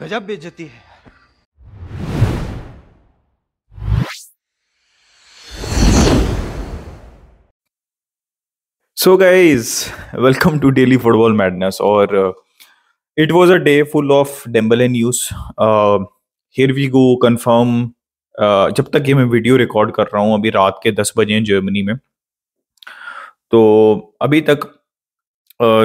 गजब बेचती है so guys welcome to daily football madness और it was a day full of Dembele and use here we go confirm जब तक ये मैं वीडियो रिकॉर्ड कर रहा हूँ अभी रात के दस बजे हैं जर्मनी में तो अभी तक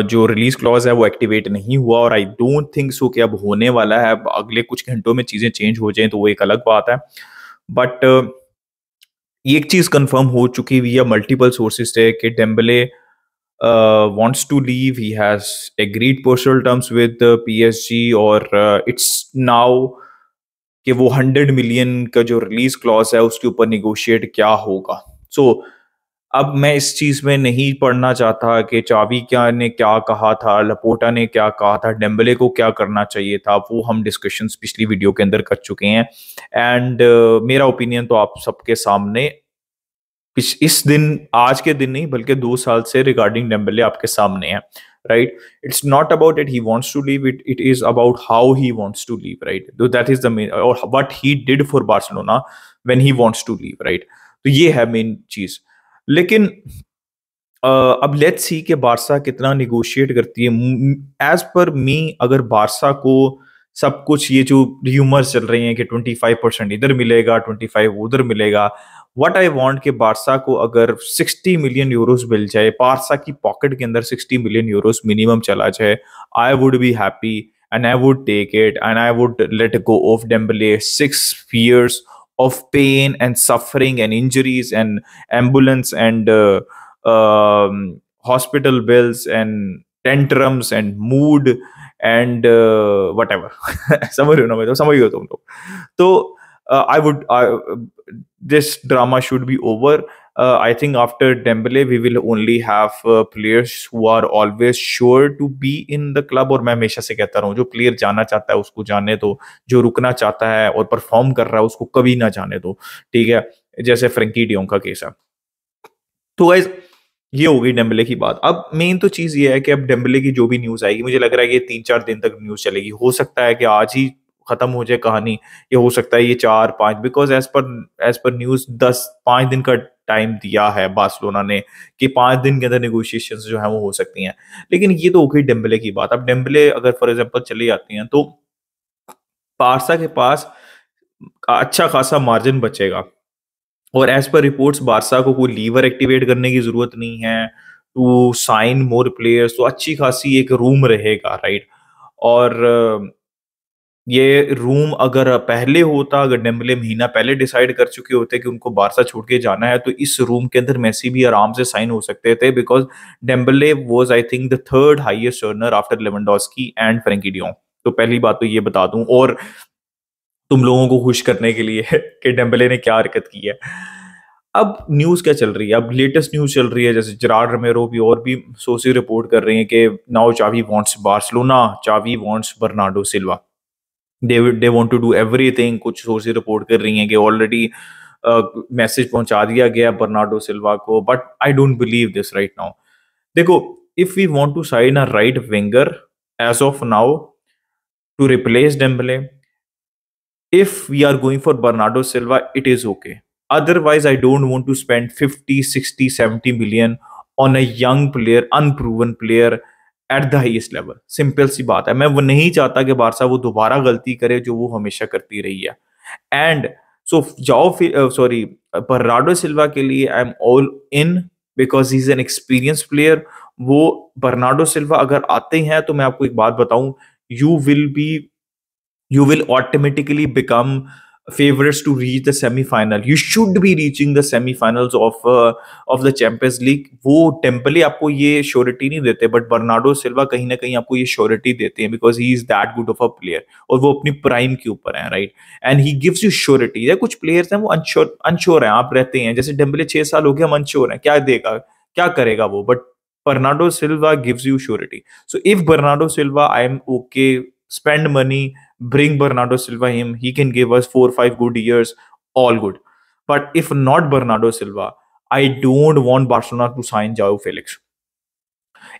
जो रिलीज क्लॉज है वो एक्टिवेट नहीं हुआ और आई डोंट थिंक सो कि अब होने वाला है अब अगले कुछ घंटों में चीज़ें चेंज हो जाएं तो वो एक अलग बात है बट एक चीज़ कंफर्म हो चुकी हुई है मल्टीपल सोर्सेज से कि Dembele wants to leave he has agreed personal terms with PSG और इट्स नाउ कि वो हंड्रेड मिलियन का जो रिलीज क्लॉज है उसके ऊपर निगोशिएट क्या होगा सो so, अब मैं इस चीज में नहीं पढ़ना चाहता कि चावी क्या ने क्या कहा था लपोटा ने क्या कहा था डेम्बले को क्या करना चाहिए था वो हम डिस्कशन पिछली वीडियो के अंदर कर चुके हैं एंड uh, मेरा ओपिनियन तो आप सबके सामने इस दिन आज के दिन नहीं बल्कि दो साल से रिगार्डिंग डेम्बले आपके सामने है right it's not about it he wants to leave it it is about how he wants to leave right that is is the main or what he did for barcelona when he wants तो ये है main चीज़ लेकिन अब let's see के Barça कितना negotiate करती है as per मी अगर बारसा को सब कुछ ये जो र्यूमर्स चल रहे हैं कि 25 परसेंट इधर मिलेगा 25 उधर मिलेगा व्हाट आई वांट के बारसा को अगर 60 मिलियन यूरोस मिल जाए बारसा की पॉकेट के अंदर 60 मिलियन यूरोस मिनिमम चला जाए I would be happy and I would take it and I would let go of Dembele six years of pain and suffering and injuries and ambulance and uh, um, hospital bills and tantrums and mood and uh, whatever. some you know, So uh, I would, this drama should be over uh, I think after Dembele, we will only have uh, players who are always sure to be in the club. और मैं हमेशा से कहता रहा हूँ जो player जाना चाहता है उसको जाने दो जो रुकना चाहता है और परफॉर्म कर रहा है उसको कभी ना जाने दो ठीक है जैसे फ्रेंकी डियोंग का केस है तो गाइज ये होगी गई डेम्बले की बात अब मेन तो चीज ये है कि अब डेम्बले की जो भी न्यूज आएगी मुझे लग रहा है कि तीन चार दिन तक न्यूज चलेगी हो सकता है कि आज ही खत्म हो जाए कहानी ये हो सकता है ये चार पांच because as per as per news दस पांच दिन का टाइम दिया है बार्सिलोना ने कि पांच दिन के अंदर निगोशिएशन जो है वो हो सकती हैं लेकिन ये तो हो डेम्बले की बात अब डेम्बले अगर फॉर एग्जाम्पल चली जाती हैं तो पारसा के पास अच्छा खासा मार्जिन बचेगा और एज पर रिपोर्ट्स बारसा को कोई लीवर एक्टिवेट करने की जरूरत नहीं है टू साइन मोर प्लेयर्स तो अच्छी खासी एक रूम रहेगा राइट और ये रूम अगर पहले होता अगर डेम्बले महीना पहले डिसाइड कर चुके होते कि उनको बारसा छोड़ के जाना है तो इस रूम के अंदर मैसी भी आराम से साइन हो सकते थे because Dembele was I think the third highest earner after Lewandowski and Frenkie de तो पहली बात तो ये बता दूं और तुम लोगों को खुश करने के लिए कि डेम्बले ने क्या हरकत की है अब न्यूज़ क्या चल रही है अब लेटेस्ट न्यूज़ चल रही है जैसे जराड रमेरो भी और भी सोर्सेज रिपोर्ट कर रही हैं कि now Xavi wants Barcelona Xavi wants Bernardo Silva they they want to do everything कुछ सोर्सेज रिपोर्ट कर रही हैं कि ऑलरेडी मैसेज पहुंचा दिया गया बर्नाडो सिल्वा को but I don't believe this right now देखो if we want to sign a right winger as of now to replace Dembele if we are going for Bernardo Silva it is okay otherwise I don't want to spend 50, 60, 70 million on a young player, unproven player at the highest level simple सी बात है मैं वो नहीं चाहता कि Barça वो दोबारा गलती करे जो वो हमेशा करती रही है एंड सो जाओ सॉरी बर्राडो सिल्वा के लिए I am all in because he is an experience player वो बर्नाडो सिल्वा अगर आते हैं तो मैं आपको एक बात बताऊं you will be you will automatically become favorites to reach the semi-final. You should be reaching the semi-finals of uh, of the Champions League. वो टेम्पली आपको ये श्योरिटी नहीं देते बट बर्नाडो सिल्वा कहीं ना कहीं आपको ये श्योरिटी देते हैं because he is that good of a player और वो अपनी प्राइम के ऊपर है right and he gives you surety या कुछ प्लेयर्स हैं वो अनश्योर अनश्योर हैं आप रहते हैं जैसे टेम्पले छह साल हो गए हम अनश्योर हैं क्या देगा क्या करेगा वो but Bernardo Silva gives you surety so if Bernardo Silva I am okay spend money bring Bernardo Silva him. He can give us four five good years, all good. But if not Bernardo Silva, I don't want Barcelona to sign Joao Felix.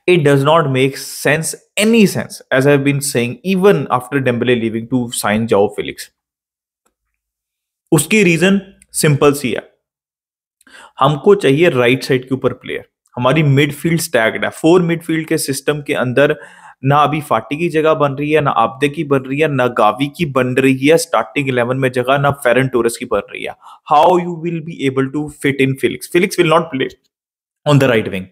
It does not make sense, any sense, as I've been saying, even after Dembele leaving to sign Joao Felix. उसकी reason simple सी है हमको चाहिए right side के ऊपर player हमारी midfield स्टैग्ड है four midfield के सिस्टम के अंदर ना अभी फाटी की जगह बन रही है ना आपदे की बन रही है ना गावी की बन रही है स्टार्टिंग इलेवन में जगह ना फेरन टोरस की बन रही है how you will be able to fit in Felix Felix will not play on the right wing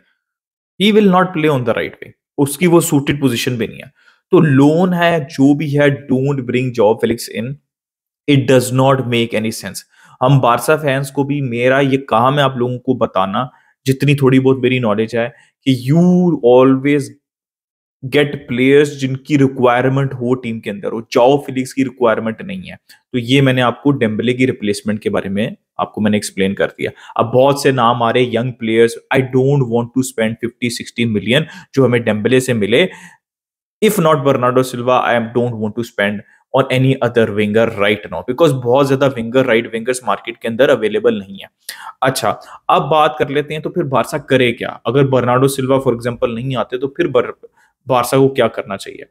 he will not play on the right wing उसकी वो सूटेड पोजिशन भी नहीं है तो लोन है जो भी है don't bring Joao Felix in it does not make any sense हम बारसा फैंस को भी मेरा ये काम है आप लोगों को बताना जितनी थोड़ी बहुत मेरी नॉलेज है कि यू ऑलवेज गेट प्लेयर्स जिनकी रिक्वायरमेंट हो टीम के अंदर हो चाओ फिलिक्स की रिक्वायरमेंट नहीं है तो ये मैंने आपको डेम्बले की रिप्लेसमेंट के बारे में आपको मैंने एक्सप्लेन कर दिया अब बहुत से नाम आ रहे young players I don't want to spend 50 60 million जो हमें डेम्बले से मिले if not Bernardo Silva I am don't want to spend on any other winger right now because बहुत ज्यादा विंगर राइट विंगर्स मार्केट के अंदर अवेलेबल नहीं है अच्छा अब बात कर लेते हैं तो फिर बारसा करे क्या अगर बर्नाडो सिल्वा फॉर एग्जाम्पल नहीं आते तो फिर बर, बारसा को क्या करना चाहिए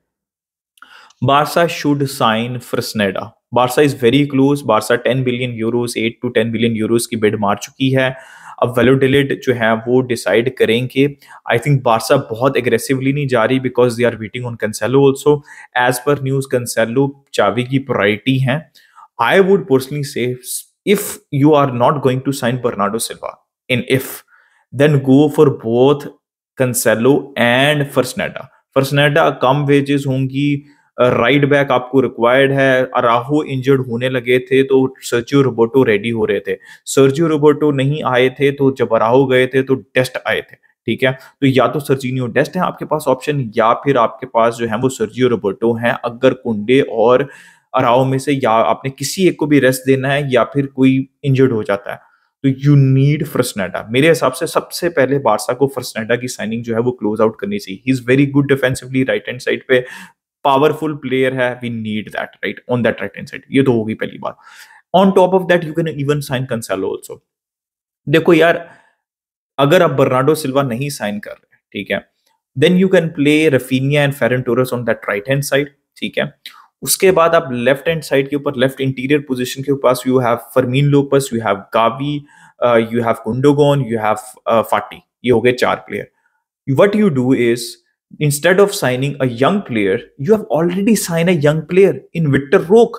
Barca should sign Fresneda Barca is very close Barca 10 billion euros 8 to 10 billion euros की बिड मार चुकी है अब वेलोडिलिट जो है वो डिसाइड करेंगे आई थिंक बारसा बहुत एग्रेसिवली नहीं जा रही because they are waiting on Cancelo also as per news Cancelo Xavi की प्रायोरिटी है I would personally say if you are not going to sign Bernardo Silva in if then go for both Cancelo and first Fresneda Fresneda कम wages होंगी right back आपको required है Araujo injured होने लगे थे तो Sergio Roboto ready हो रहे थे सर्जियो रोबोटो नहीं आए थे तो जब अराहो गए थे तो डेस्ट आए थे ठीक है तो या तो सर्जीनियो डेस्ट है आपके पास ऑप्शन या फिर आपके पास जो है वो सर्जियो रोबोटो है अगर कुंडे और अराहो में से या आपने किसी एक को भी रेस्ट देना है या फिर कोई इंजर्ड हो जाता है तो यू नीड फ्रस्नेटा मेरे हिसाब से सबसे पहले बारसा को फ्रस्नेटा की साइनिंग जो है वो क्लोज आउट करनी चाहिए he is very good defensively right hand side पे पावरफुल प्लेयर है we need that right on that right hand side ये तो होगी पहली बार on top of that you can even sign Cancelo also देखो यार अगर आप बर्नाडो सिल्वा नहीं साइन कर रहे ठीक है then you can play Raphinha and Ferran Torres on that right hand side ठीक है उसके बाद आप लेफ्ट हैंड साइड के ऊपर लेफ्ट इंटीरियर पोजिशन के पास you have Fermin Lopez you have Gavi you have Gundogan you have Fati ये हो गए चार player what you do is instead of signing a young player you have already sign a young player in Vitor Roque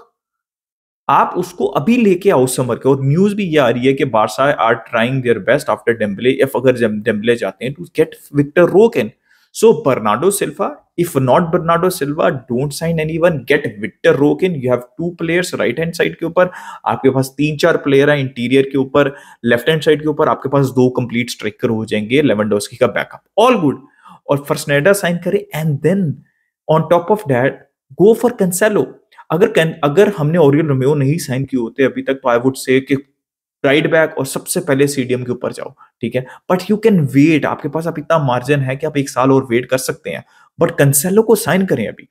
आप उसको अभी लेके आओ summer के और न्यूज भी ये आ रही है कि Barca are trying their best after Dembele if अगर डेम्बले जाते हैं to get Vitor Roque and So Bernardo Silva, if not Bernardo Silva, don't sign anyone. Get Victor Rokin. You have two players right hand side के ऊपर आपके पास तीन चार player हैं interior के ऊपर left hand side के ऊपर आपके पास दो complete striker हो जाएंगे Lewandowski का backup. All good. और फर्सनेडा sign करे and then on top of that go for Cancelo. अगर अगर हमने ओरियल रोमियो नहीं साइन किए होते अभी तक तो आई वुड से कि राइट बैक और सबसे पहले सीडीएम के ऊपर जाओ ठीक है बट यू कैन वेट आपके पास अब इतना मार्जिन है कि आप एक साल और वेट कर सकते हैं बट कंसेलो को साइन करें अभी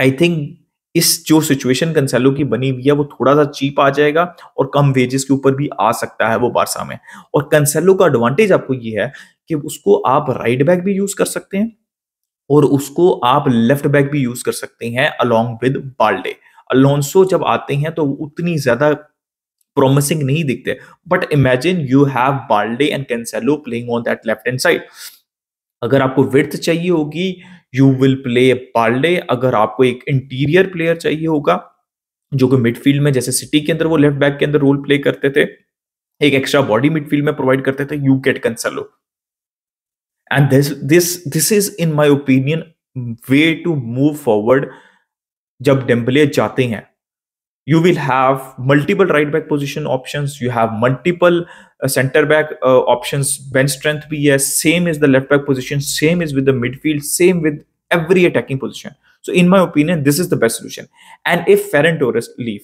आई थिंक इस जो सिचुएशन कंसेलो की बनी हुई है वो थोड़ा सा चीप आ जाएगा और कम वेजेस के ऊपर भी आ सकता है वो बारसा में और कंसेलो का एडवांटेज आपको ये है कि उसको आप राइट बैक भी यूज कर सकते हैं और उसको आप लेफ्ट बैक भी यूज कर सकते हैं अलोंग विद बाल्डे अलोंसो जब आते हैं तो उतनी ज्यादा प्रोमिसिंग नहीं दिखते but imagine you have Balde and Cancelo playing on that left hand side अगर आपको विर्थ चाहिए होगी यू विल प्ले बाल्डे अगर आपको एक इंटीरियर प्लेयर चाहिए होगा जो कि मिडफील्ड में जैसे सिटी के अंदर वो लेफ्ट बैक के अंदर रोल प्ले करते थे एक एक्स्ट्रा बॉडी मिडफील्ड में प्रोवाइड करते थे you get Cancelo and this this this is in my opinion way to move forward जब डेम्बले जाते हैं you will have multiple right back position options you have multiple uh, center back uh, options bench strength be yes same is the left back position same is with the midfield same with every attacking position so in my opinion this is the best solution and if ferran torres leave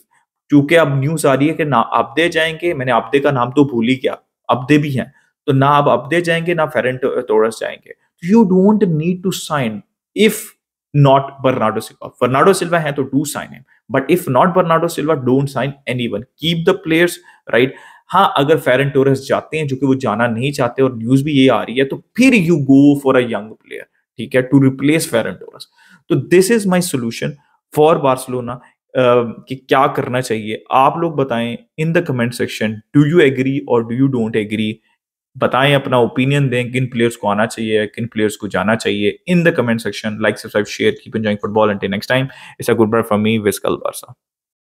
क्योंकि अब news आ रही है कि ना अब्दे जाएंगे मैंने अब्दे का नाम तो भूल ही गया अब्दे भी हैं तो ना अब अब्दे जाएंगे ना फेरन टोरस जाएंगे you don't need to sign if not Bernardo Silva Bernardo Silva है तो do sign him but if not Bernardo Silva don't sign any one keep the players right हाँ अगर फेरन टोरेस जाते हैं जो कि वो जाना नहीं चाहते और न्यूज भी ये आ रही है तो फिर you go for a young player ठीक है टू रिप्लेस फेरन टोरस तो this is my solution for Barcelona कि क्या करना चाहिए आप लोग बताएं in the comment section do you agree और डू यू डोंट एग्री बताएं अपना ओपिनियन दें किन प्लेयर्स को आना चाहिए किन प्लेयर्स को जाना चाहिए in the comment section like subscribe share keep enjoying football and next time it's a goodbye for me Visca Barça